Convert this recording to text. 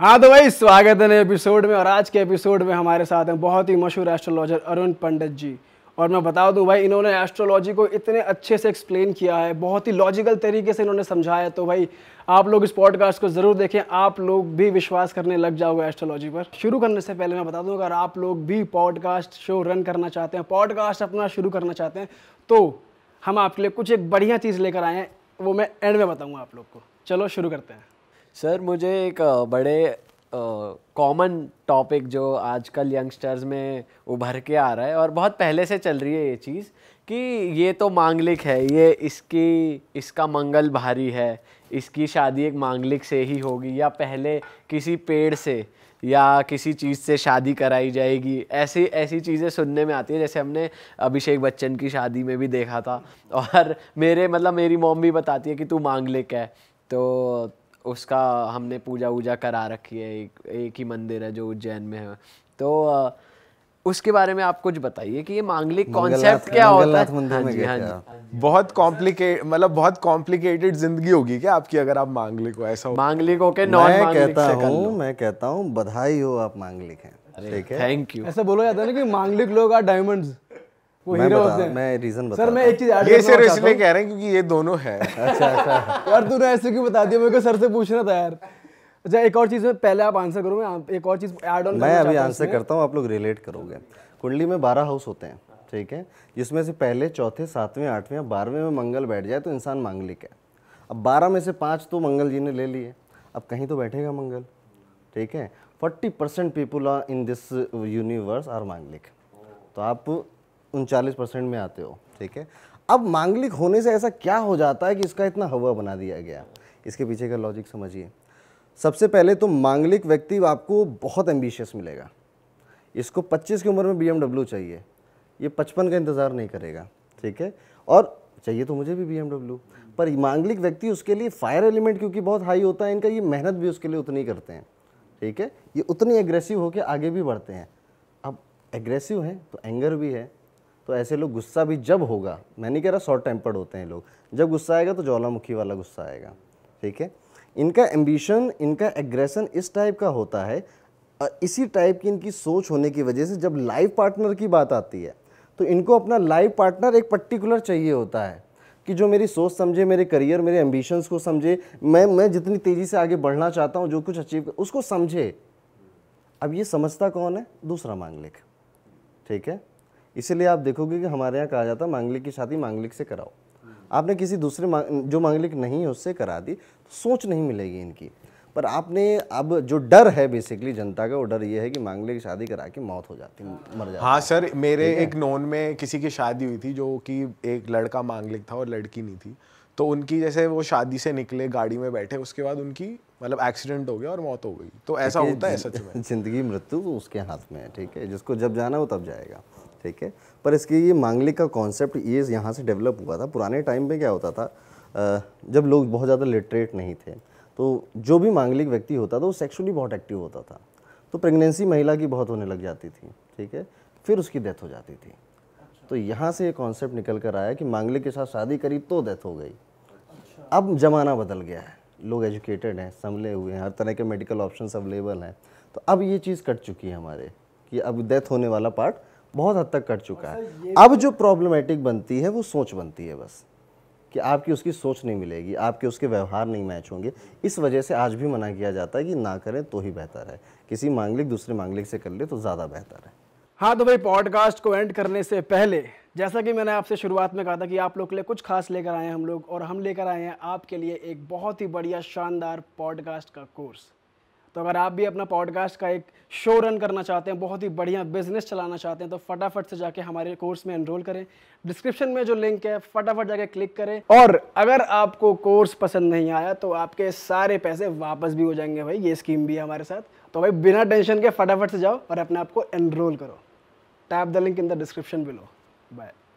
हाँ तो भाई स्वागत है नए एपिसोड में और आज के एपिसोड में हमारे साथ हैं बहुत ही मशहूर एस्ट्रोलॉजर अरुण पंडित जी और मैं बता दूं भाई इन्होंने एस्ट्रोलॉजी को इतने अच्छे से एक्सप्लेन किया है बहुत ही लॉजिकल तरीके से इन्होंने समझाया तो भाई आप लोग इस पॉडकास्ट को ज़रूर देखें आप लोग भी विश्वास करने लग जाओगे एस्ट्रोलॉजी पर शुरू करने से पहले मैं बता दूँ अगर आप लोग भी पॉडकास्ट शो रन करना चाहते हैं पॉडकास्ट अपना शुरू करना चाहते हैं तो हम आपके लिए कुछ एक बढ़िया चीज़ लेकर आए हैं वो मैं एंड में बताऊँगा आप लोग को चलो शुरू करते हैं सर मुझे एक बड़े कॉमन टॉपिक जो आजकल यंगस्टर्स में उभर के आ रहा है और बहुत पहले से चल रही है ये चीज़ कि ये तो मांगलिक है ये इसकी इसका मंगल भारी है इसकी शादी एक मांगलिक से ही होगी या पहले किसी पेड़ से या किसी चीज़ से शादी कराई जाएगी ऐसी ऐसी चीज़ें सुनने में आती है जैसे हमने अभिषेक बच्चन की शादी में भी देखा था और मेरे मतलब मेरी मॉम भी बताती है कि तू मांगलिक है तो उसका हमने पूजा वूजा करा रखी है एक एक ही मंदिर है जो उज्जैन में है तो उसके बारे में आप कुछ बताइए कि ये मांगलिक कॉन्सेप्ट क्या होता है हाँ जी, हाँ जी। बहुत कॉम्प्लिकेट मतलब बहुत कॉम्प्लिकेटेड जिंदगी होगी क्या आपकी अगर आप मांगलिक हो ऐसा मांगलिक हो के नॉन मैं कहता हूँ मैं कहता हूँ बधाई हो आप मांगलिक हैं ठीक है थैंक यू ऐसा बोलो जाता है ना कि मांगलिक लोग आर डायमंड्स कुंडली में बारह हाउस होते हैं ठीक है जिसमें से पहले चौथे सातवें आठवें बारहवें में मंगल बैठ जाए तो इंसान मांगलिक है अब बारह में से पांच तो मंगल जी ने ले लिए अब कहीं तो बैठेगा मंगल ठीक है forty percent people in this universe are मांगलिक तो आप उनचालीस परसेंट में आते हो ठीक है अब मांगलिक होने से ऐसा क्या हो जाता है कि इसका इतना हवा बना दिया गया इसके पीछे का लॉजिक समझिए सबसे पहले तो मांगलिक व्यक्ति आपको बहुत एम्बिशियस मिलेगा इसको 25 की उम्र में बी चाहिए ये 55 का इंतज़ार नहीं करेगा ठीक है और चाहिए तो मुझे भी बी पर मांगलिक व्यक्ति उसके लिए फायर एलिमेंट क्योंकि बहुत हाई होता है इनका ये मेहनत भी उसके लिए उतनी करते हैं ठीक है ये उतनी एग्रेसिव होकर आगे भी बढ़ते हैं अब एग्रेसिव हैं तो एंगर भी है तो ऐसे लोग गुस्सा भी जब होगा मैं नहीं कह रहा शॉर्ट टेम्पर्ड होते हैं लोग जब गुस्सा आएगा तो ज्वालामुखी वाला गुस्सा आएगा ठीक है इनका एम्बिशन इनका एग्रेसन इस टाइप का होता है इसी टाइप की इनकी सोच होने की वजह से जब लाइफ पार्टनर की बात आती है तो इनको अपना लाइफ पार्टनर एक पर्टिकुलर चाहिए होता है कि जो मेरी सोच समझे मेरे करियर मेरे एम्बिशंस को समझे मैं मैं जितनी तेज़ी से आगे बढ़ना चाहता हूँ जो कुछ अचीव कर उसको समझे अब ये समझता कौन है दूसरा मांगलिक ठीक है इसीलिए आप देखोगे कि हमारे यहाँ कहा जाता है मांगलिक की शादी मांगलिक से कराओ आपने किसी दूसरे मांग, जो मांगलिक नहीं है उससे करा दी तो सोच नहीं मिलेगी इनकी पर आपने अब जो डर है बेसिकली जनता का वो डर ये है कि मांगलिक की शादी करा के मौत हो जाती मर जाती हाँ सर मेरे एक नॉन में किसी की शादी हुई थी जो कि एक लड़का मांगलिक था और लड़की नहीं थी तो उनकी जैसे वो शादी से निकले गाड़ी में बैठे उसके बाद उनकी मतलब एक्सीडेंट हो गया और मौत हो गई तो ऐसा होता है सच में जिंदगी मृत्यु उसके हाथ में है ठीक है जिसको जब जाना हो तब जाएगा ठीक है पर इसकी ये मांगलिक का कॉन्सेप्ट ये यहाँ से डेवलप हुआ था पुराने टाइम में क्या होता था जब लोग बहुत ज़्यादा लिटरेट नहीं थे तो जो भी मांगलिक व्यक्ति होता था वो सेक्सुअली बहुत एक्टिव होता था तो प्रेगनेंसी महिला की बहुत होने लग जाती थी ठीक है फिर उसकी डेथ हो जाती थी तो यहाँ से ये कॉन्सेप्ट निकल कर आया कि मांगलिक के साथ शादी करी तो डेथ हो गई अब ज़माना बदल गया है लोग एजुकेटेड हैं संभले हुए हैं हर तरह के मेडिकल ऑप्शन अवेलेबल हैं तो अब ये चीज़ कट चुकी है हमारे कि अब डेथ होने वाला पार्ट बहुत हद तक कट चुका है अब जो प्रॉब्लमेटिक बनती है वो सोच बनती है बस कि आपकी उसकी सोच नहीं मिलेगी आपके उसके व्यवहार नहीं मैच होंगे इस वजह से आज भी मना किया जाता है कि ना करें तो ही बेहतर है किसी मांगलिक दूसरे मांगलिक से कर ले तो ज़्यादा बेहतर है हाँ तो भाई पॉडकास्ट को एंड करने से पहले जैसा कि मैंने आपसे शुरुआत में कहा था कि आप लोग के लिए कुछ खास लेकर आए हैं हम लोग और हम लेकर आए हैं आपके लिए एक बहुत ही बढ़िया शानदार पॉडकास्ट का कोर्स तो अगर आप भी अपना पॉडकास्ट का एक शो रन करना चाहते हैं बहुत ही बढ़िया बिजनेस चलाना चाहते हैं तो फटाफट से जाके हमारे कोर्स में एनरोल करें डिस्क्रिप्शन में जो लिंक है फटाफट जाके क्लिक करें और अगर आपको कोर्स पसंद नहीं आया तो आपके सारे पैसे वापस भी हो जाएंगे भाई ये स्कीम भी है हमारे साथ तो भाई बिना टेंशन के फटाफट से जाओ और अपने आप को एनरोल करो tap the link in the description below bye